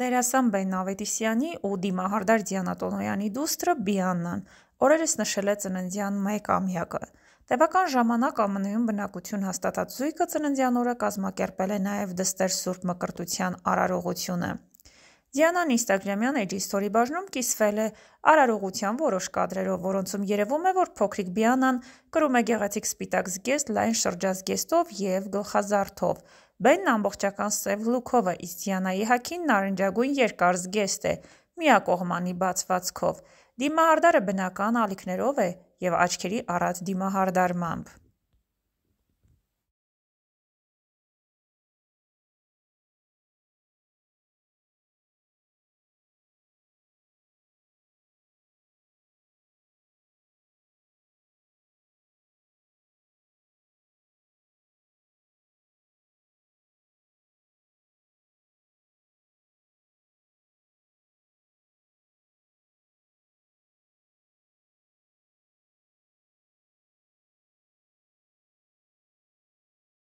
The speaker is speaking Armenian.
Դերասան Բեն Ավետիսյանի ու դիմահարդար Դիանա Տոնոյանի դուստրը Բիաննան օրերս նշել է ծննդյան 1 ամյակը։ Տևական ժամանակ ԱՄՆ-ում բնակություն հաստատած զույգը ծննդյան օրը կազմակերպել է նաև դստեր Սուրբ Մկրտության արարողությունը։ Դիանան Instagram-յան էջի story բաժնում կիսվել է արարողության որոշ կադրերով, որոնցում երևում է, որ փոքրիկ Բիանան կրում է գեղեցիկ սպիտակ զգեստ լայն շրջազգեստով եւ գլխազարդով, Բենն ամբողջական սև լուքով է, իսկ Դիանայի հագին նարնջագույն երկար զգեստ է, միակողմանի բացվածքով։ Դիմահարդարը բնական ալիքներով է եւ աչքերի առած դիմահարդարմամբ։